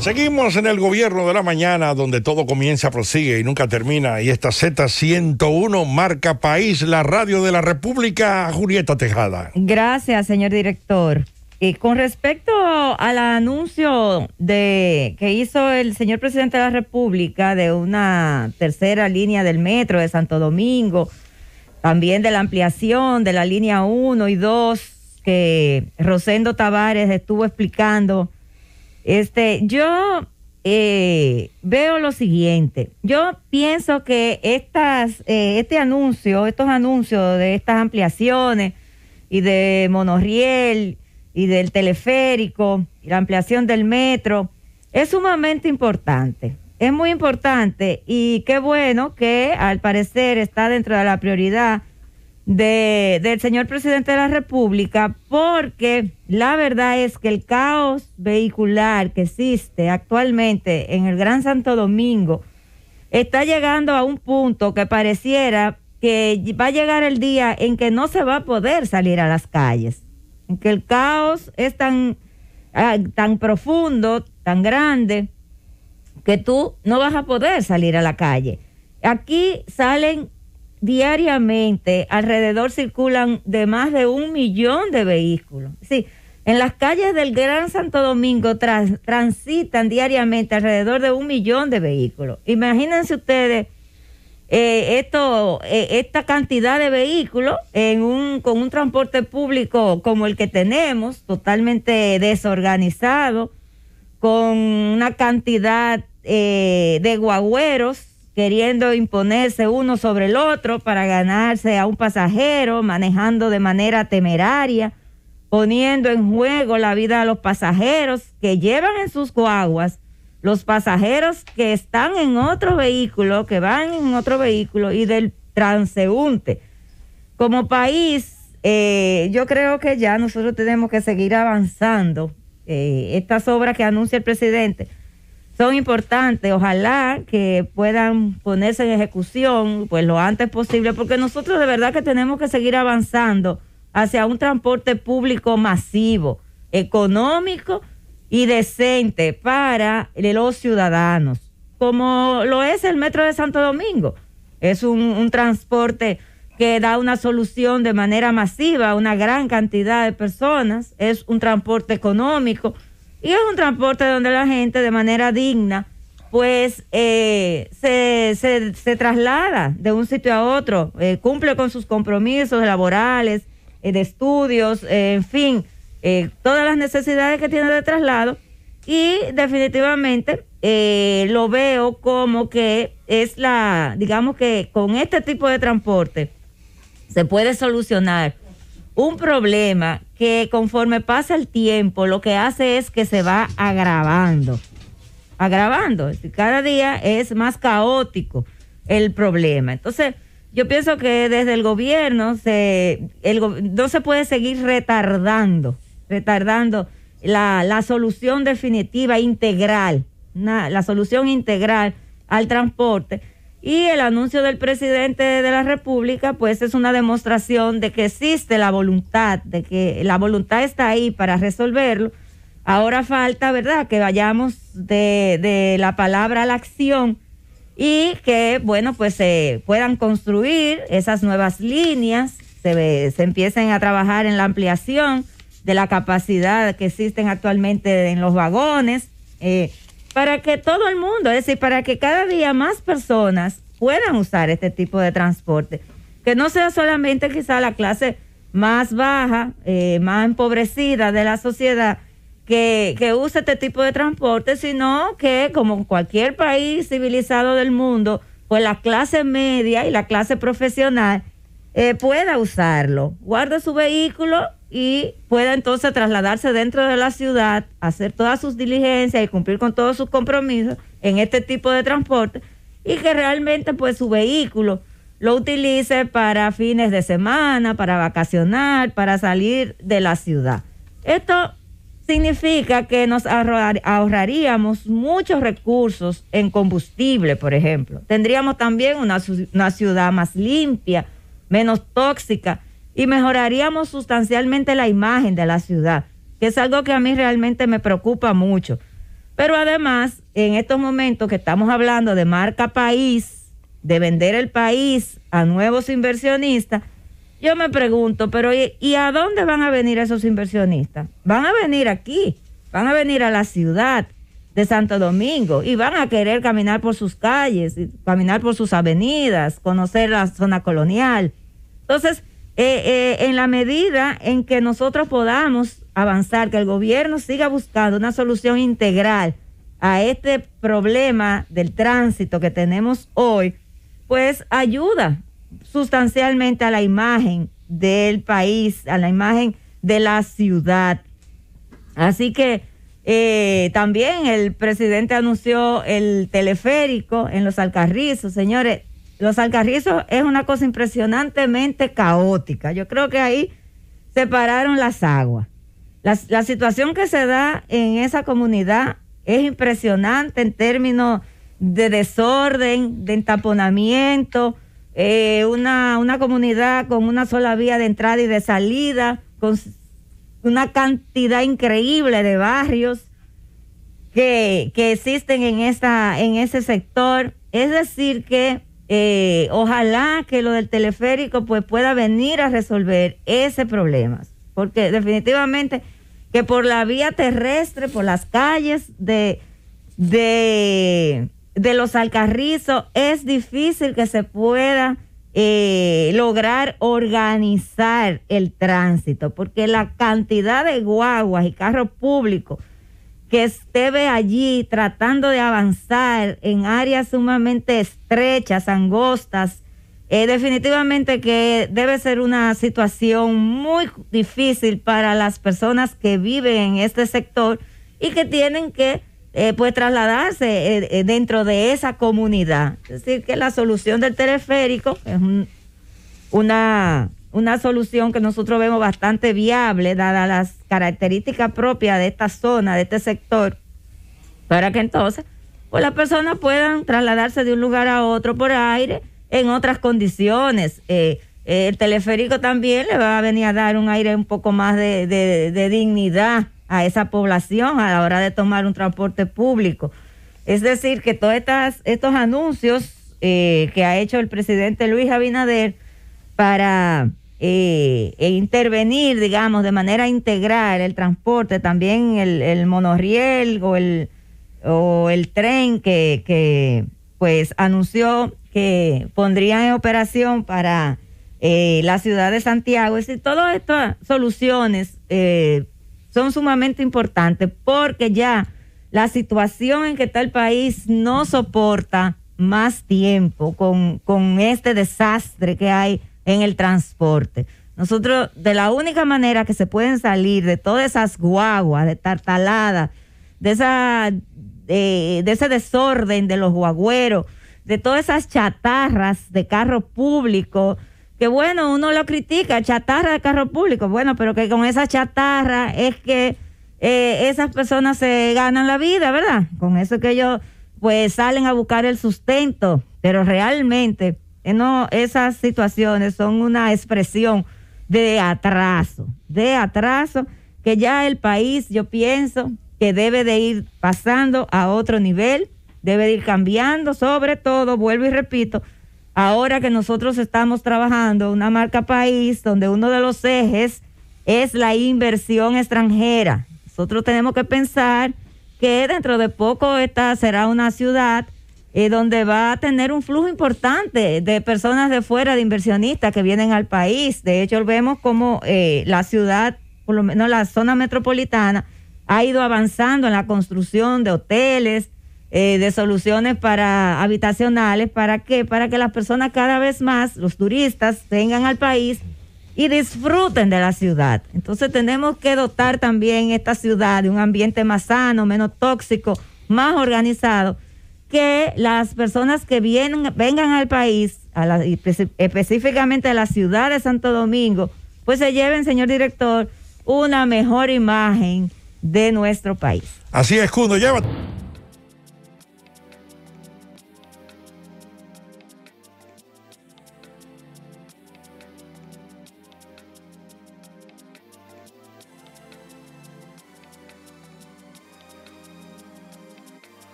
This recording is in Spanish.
Seguimos en el gobierno de la mañana, donde todo comienza, prosigue y nunca termina. Y esta Z101 marca país, la radio de la República, Julieta Tejada. Gracias, señor director. Y con respecto al anuncio de que hizo el señor presidente de la República de una tercera línea del metro de Santo Domingo, también de la ampliación de la línea 1 y 2, que Rosendo Tavares estuvo explicando este, yo eh, veo lo siguiente. Yo pienso que estas, eh, este anuncio, estos anuncios de estas ampliaciones y de monorriel y del teleférico y la ampliación del metro es sumamente importante. Es muy importante y qué bueno que al parecer está dentro de la prioridad de, del señor presidente de la República, porque la verdad es que el caos vehicular que existe actualmente en el Gran Santo Domingo está llegando a un punto que pareciera que va a llegar el día en que no se va a poder salir a las calles, en que el caos es tan, ah, tan profundo, tan grande, que tú no vas a poder salir a la calle. Aquí salen diariamente alrededor circulan de más de un millón de vehículos. Sí, en las calles del Gran Santo Domingo transitan diariamente alrededor de un millón de vehículos. Imagínense ustedes eh, esto, eh, esta cantidad de vehículos con un transporte público como el que tenemos, totalmente desorganizado, con una cantidad eh, de guagüeros queriendo imponerse uno sobre el otro para ganarse a un pasajero, manejando de manera temeraria, poniendo en juego la vida de los pasajeros que llevan en sus coaguas los pasajeros que están en otro vehículo, que van en otro vehículo y del transeúnte. Como país, eh, yo creo que ya nosotros tenemos que seguir avanzando eh, estas obras que anuncia el presidente son importantes. Ojalá que puedan ponerse en ejecución pues lo antes posible, porque nosotros de verdad que tenemos que seguir avanzando hacia un transporte público masivo, económico y decente para los ciudadanos, como lo es el Metro de Santo Domingo. Es un, un transporte que da una solución de manera masiva a una gran cantidad de personas, es un transporte económico y es un transporte donde la gente de manera digna pues eh, se, se, traslada de un sitio a otro, eh, cumple con sus compromisos laborales, eh, de estudios, en fin, todas las necesidades que tiene de traslado y definitivamente lo veo como que es la, digamos que con este tipo de transporte se puede solucionar un problema que conforme pasa el tiempo lo que hace es que se va agravando, agravando. Cada día es más caótico el problema. Entonces, yo pienso que desde el gobierno se, no se puede seguir retardando, retardando la, solución definitiva, integral, la solución integral al transporte y el anuncio del presidente de la República, pues es una demostración de que existe la voluntad, de que la voluntad está ahí para resolverlo. Ahora falta, ¿verdad?, que vayamos de, de la palabra a la acción y que, bueno, pues se puedan construir esas nuevas líneas, se, se empiecen a trabajar en la ampliación de la capacidad que existen actualmente en los vagones. Eh, para que todo el mundo, es decir, para que cada día más personas puedan usar este tipo de transporte. Que no sea solamente quizá la clase más baja, eh, más empobrecida de la sociedad que, que use este tipo de transporte, sino que como cualquier país civilizado del mundo, pues la clase media y la clase profesional eh, pueda usarlo. Guarda su vehículo y pueda entonces trasladarse dentro de la ciudad, hacer todas sus diligencias y cumplir con todos sus compromisos en este tipo de transporte y que realmente pues su vehículo lo utilice para fines de semana, para vacacionar, para salir de la ciudad. Esto significa que nos ahorraríamos muchos recursos en combustible, por ejemplo. Tendríamos también una, una ciudad más limpia, menos tóxica y mejoraríamos sustancialmente la imagen de la ciudad, que es algo que a mí realmente me preocupa mucho. Pero además, en estos momentos que estamos hablando de marca país, de vender el país a nuevos inversionistas, yo me pregunto, pero ¿y a dónde van a venir esos inversionistas? Van a venir aquí, van a venir a la ciudad de Santo Domingo y van a querer caminar por sus calles, caminar por sus avenidas, conocer la zona colonial. Entonces, eh, eh, en la medida en que nosotros podamos avanzar, que el gobierno siga buscando una solución integral a este problema del tránsito que tenemos hoy, pues ayuda sustancialmente a la imagen del país, a la imagen de la ciudad. Así que eh, también el presidente anunció el teleférico en los Alcarrizos, señores, los Alcarrizos es una cosa impresionantemente caótica. Yo creo que ahí se pararon las aguas. La, situación que se da en esa comunidad es impresionante en términos de desorden, de entaponamiento, eh, una, comunidad con una sola vía de entrada y de salida, con una cantidad increíble de barrios que, existen en, en ese sector. Es decir, que eh, ojalá que lo del teleférico pues pueda venir a resolver ese problema, porque definitivamente que por la vía terrestre, por las calles de, de, los alcarrizos, es difícil que se pueda eh, lograr organizar el tránsito, porque la cantidad de guaguas y carros públicos que esté allí tratando de avanzar en áreas sumamente estrechas, angostas, eh, definitivamente que debe ser una situación muy difícil para las personas que viven en este sector y que tienen que eh, pues trasladarse eh, dentro de esa comunidad. Es decir, que la solución del teleférico es una una solución que nosotros vemos bastante viable, dadas las características propias de esta zona, de este sector, para que entonces pues las personas puedan trasladarse de un lugar a otro por aire en otras condiciones. Eh, eh, el teleférico también le va a venir a dar un aire un poco más de, de, dignidad a esa población a la hora de tomar un transporte público. Es decir, que todos estas, estos anuncios eh, que ha hecho el presidente Luis Abinader para eh, e intervenir, digamos, de manera integral el transporte, también el, el monorriel o el, o el tren que, que, pues anunció que pondría en operación para eh, la ciudad de Santiago. Es decir, todas estas soluciones eh, son sumamente importantes porque ya la situación en que está el país no soporta más tiempo con, con este desastre que hay en el transporte. Nosotros, de la única manera que se pueden salir de todas esas guaguas, de tartaladas, de, esa, de, ese desorden de los guagüeros, de todas esas chatarras de carro público, que bueno, uno lo critica, chatarra de carro público, bueno, pero que con esa chatarra es que eh, esas personas se ganan la vida, ¿verdad? Con eso que ellos pues salen a buscar el sustento, pero realmente eh, no, esas situaciones son una expresión de atraso, de atraso que ya el país, yo pienso, que debe de ir pasando a otro nivel, debe de ir cambiando, sobre todo, vuelvo y repito, ahora que nosotros estamos trabajando una marca país donde uno de los ejes es la inversión extranjera. Nosotros tenemos que pensar que dentro de poco esta será una ciudad eh, donde va a tener un flujo importante de personas de fuera, de inversionistas que vienen al país. De hecho, vemos como eh, la ciudad, por lo menos la zona metropolitana, ha ido avanzando en la construcción de hoteles, eh, de soluciones para habitacionales, ¿para qué? Para que las personas cada vez más, los turistas, vengan al país y disfruten de la ciudad. Entonces tenemos que dotar también esta ciudad de un ambiente más sano, menos tóxico, más organizado que las personas que vienen, vengan al país, específicamente a la ciudad de Santo Domingo, pues se lleven, señor director, una mejor imagen de nuestro país. Así es, Cuno, llévate.